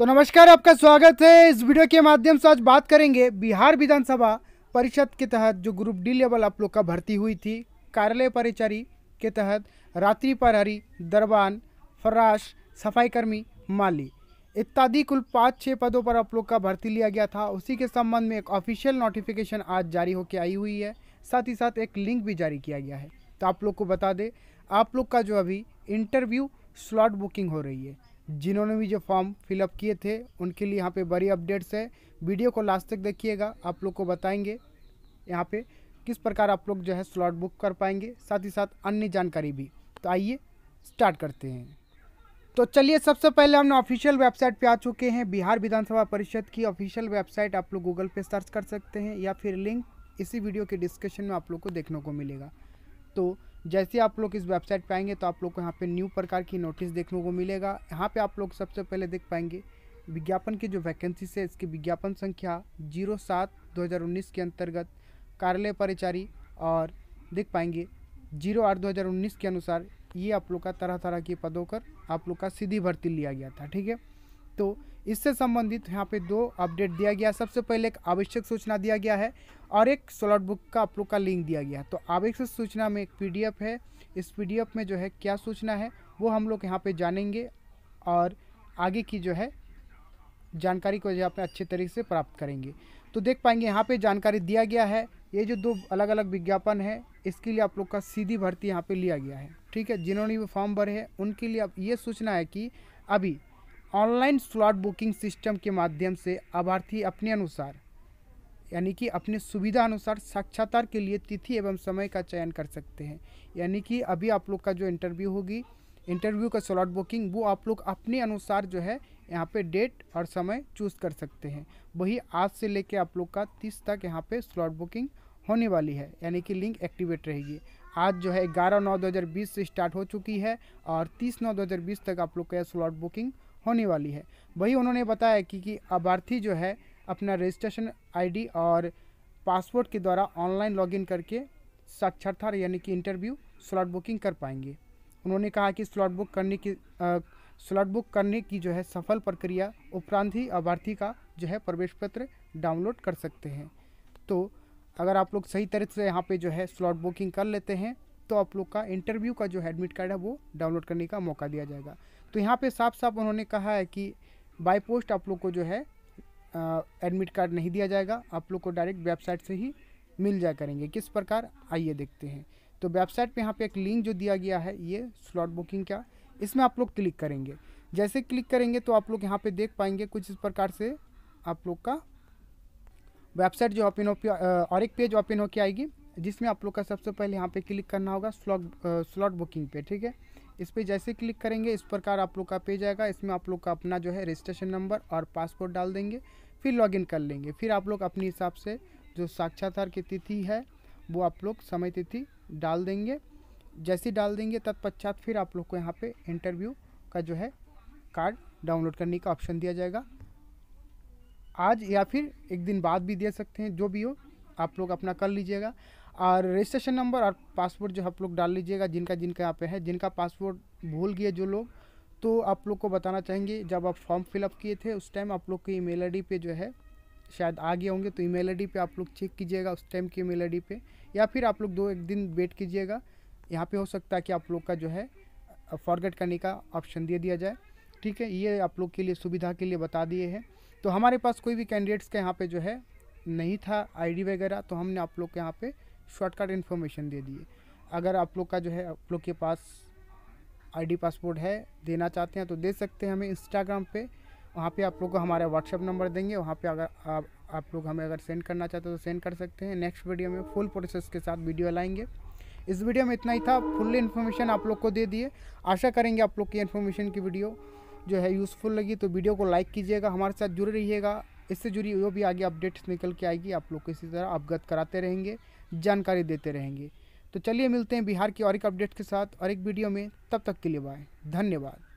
तो नमस्कार आपका स्वागत है इस वीडियो के माध्यम से आज बात करेंगे बिहार विधानसभा परिषद के तहत जो ग्रुप डी लेवल आप लोग का भर्ती हुई थी कार्यालय परिचारी के तहत रात्रि प्रहरी दरबान फराश सफाईकर्मी माली इत्यादि कुल पाँच छः पदों पर आप लोग का भर्ती लिया गया था उसी के संबंध में एक ऑफिशियल नोटिफिकेशन आज जारी होकर आई हुई है साथ ही साथ एक लिंक भी जारी किया गया है तो आप लोग को बता दें आप लोग का जो अभी इंटरव्यू स्लॉट बुकिंग हो रही है जिन्होंने भी जो फॉर्म फिलअप किए थे उनके लिए यहाँ पे बड़ी अपडेट्स है वीडियो को लास्ट तक देखिएगा आप लोग को बताएंगे यहाँ पे किस प्रकार आप लोग जो है स्लॉट बुक कर पाएंगे साथ ही साथ अन्य जानकारी भी तो आइए स्टार्ट करते हैं तो चलिए सबसे पहले हम ऑफिशियल वेबसाइट पे आ चुके हैं बिहार विधानसभा परिषद की ऑफिशियल वेबसाइट आप लोग गूगल पे सर्च कर सकते हैं या फिर लिंक इसी वीडियो के डिस्क्रिप्शन में आप लोग को देखने को मिलेगा तो जैसे आप लोग इस वेबसाइट पर आएंगे तो आप लोग को यहाँ पे न्यू प्रकार की नोटिस देखने को मिलेगा यहाँ पे आप लोग सबसे पहले देख पाएंगे विज्ञापन की जो वैकेंसी है इसकी विज्ञापन संख्या जीरो सात दो हज़ार उन्नीस के अंतर्गत कार्यालय परिचारी और देख पाएंगे जीरो आठ दो हज़ार उन्नीस के अनुसार ये आप लोग का तरह तरह के पदों पर आप लोग का सीधी भर्ती लिया गया था ठीक है तो इससे संबंधित यहाँ पे दो अपडेट दिया गया सबसे पहले एक आवश्यक सूचना दिया गया है और एक स्लॉट बुक का आप लोग का लिंक दिया गया है तो आवश्यक सूचना में एक पीडीएफ है इस पीडीएफ में जो है क्या सूचना है वो हम लोग यहाँ पे जानेंगे और आगे की जो है जानकारी को जो आप अच्छे तरीके से प्राप्त करेंगे तो देख पाएंगे यहाँ पे जानकारी दिया गया है ये जो दो अलग अलग विज्ञापन है इसके लिए आप लोग का सीधी भर्ती यहाँ पे लिया गया है ठीक है जिन्होंने भी फॉर्म भरे हैं उनके लिए अब ये सूचना है कि अभी ऑनलाइन स्लॉट बुकिंग सिस्टम के माध्यम से आभार्थी अपने अनुसार यानी कि अपने सुविधा अनुसार साक्षात्कार के लिए तिथि एवं समय का चयन कर सकते हैं यानी कि अभी आप लोग का जो इंटरव्यू होगी इंटरव्यू का स्लॉट बुकिंग वो आप लोग अपने अनुसार जो है यहाँ पे डेट और समय चूज़ कर सकते हैं वही आज से लेके आप लोग का तीस तक यहाँ पे स्लॉट बुकिंग होने वाली है यानी कि लिंक एक्टिवेट रहेगी आज जो है ग्यारह नौ दो से स्टार्ट हो चुकी है और तीस नौ दो तक आप लोग का यह स्लॉट बुकिंग होने वाली है वही उन्होंने बताया कि, कि अभ्यर्थी जो है अपना रजिस्ट्रेशन आईडी और पासपोर्ट के द्वारा ऑनलाइन लॉगिन करके साक्षरता यानी कि इंटरव्यू स्लॉट बुकिंग कर पाएंगे उन्होंने कहा कि स्लॉट बुक करने की स्लॉट बुक करने की जो है सफल प्रक्रिया उपरांत ही अभ्यर्थी का जो है प्रवेश पत्र डाउनलोड कर सकते हैं तो अगर आप लोग सही तरह से यहाँ पे जो है स्लॉट बुकिंग कर लेते हैं तो आप लोग का इंटरव्यू का जो एडमिट कार्ड है वो डाउनलोड करने का मौका दिया जाएगा तो यहाँ पे साफ साफ उन्होंने कहा है कि बाई पोस्ट आप लोग को जो है एडमिट कार्ड नहीं दिया जाएगा आप लोग को डायरेक्ट वेबसाइट से ही मिल जा करेंगे किस प्रकार आइए देखते हैं तो वेबसाइट पर यहाँ पर एक लिंक जो दिया गया है ये स्लॉट बुकिंग का इसमें आप लोग क्लिक करेंगे जैसे क्लिक करेंगे तो आप लोग यहाँ पर देख पाएंगे कुछ इस प्रकार से आप लोग का वेबसाइट जो ओपन हो और एक पेज ओपन होकर आएगी जिसमें आप लोग का सबसे पहले यहाँ पे क्लिक करना होगा स्लॉट स्लॉट बुकिंग पे ठीक है इस पर जैसे क्लिक करेंगे इस प्रकार आप लोग का पेज आएगा इसमें आप लोग का अपना जो है रजिस्ट्रेशन नंबर और पासपोर्ट डाल देंगे फिर लॉगिन कर लेंगे फिर आप लोग अपने हिसाब से जो साक्षात्कार की तिथि है वो आप लोग समय तिथि डाल देंगे जैसे डाल देंगे तत्पश्चात फिर आप लोग को यहाँ पर इंटरव्यू का जो है कार्ड डाउनलोड करने का ऑप्शन दिया जाएगा आज या फिर एक दिन बाद भी दे सकते हैं जो भी हो आप लोग अपना कर लीजिएगा और रजिस्ट्रेशन नंबर और पासपोर्ट जो आप लोग डाल लीजिएगा जिनका जिनका यहाँ पे है जिनका पासपोर्ट भूल गए जो लोग तो आप लोग को बताना चाहेंगे जब आप फॉर्म फिलअप किए थे उस टाइम आप लोग के ईमेल आईडी पे जो है शायद आ गए होंगे तो ईमेल आईडी पे आप लोग चेक कीजिएगा उस टाइम की ईमेल आईडी पे या फिर आप लोग दो एक दिन वेट कीजिएगा यहाँ पे हो सकता है कि आप लोग का जो है फॉरगेट करने का ऑप्शन दे दिया जाए ठीक है ये आप लोग के लिए सुविधा के लिए बता दिए हैं तो हमारे पास कोई भी कैंडिडेट्स का यहाँ पर जो है नहीं था आईडी वगैरह तो हमने आप लोग के यहाँ पर शॉर्टकट इन्फॉर्मेशन दे दिए अगर आप लोग का जो है आप लोग के पास आईडी पासपोर्ट है देना चाहते हैं तो दे सकते हैं हमें इंस्टाग्राम पे वहाँ पे आप लोग को हमारा व्हाट्सअप नंबर देंगे वहाँ पे अगर आप आप लोग हमें अगर सेंड करना चाहते हो तो सेंड कर सकते हैं नेक्स्ट वीडियो में फुल प्रोसेस के साथ वीडियो लाएंगे इस वीडियो में इतना ही था फुल इन्फॉर्मेशन आप लोग को दे दिए आशा करेंगे आप लोग की इन्फॉर्मेशन की वीडियो जो है यूज़फुल लगी तो वीडियो को लाइक कीजिएगा हमारे साथ जुड़े रहिएगा इससे जुड़ी जो भी आगे अपडेट्स निकल के आएगी आप लोग को इसी तरह अवगत कराते रहेंगे जानकारी देते रहेंगे तो चलिए मिलते हैं बिहार की और एक अपडेट के साथ और एक वीडियो में तब तक के लिए बाय धन्यवाद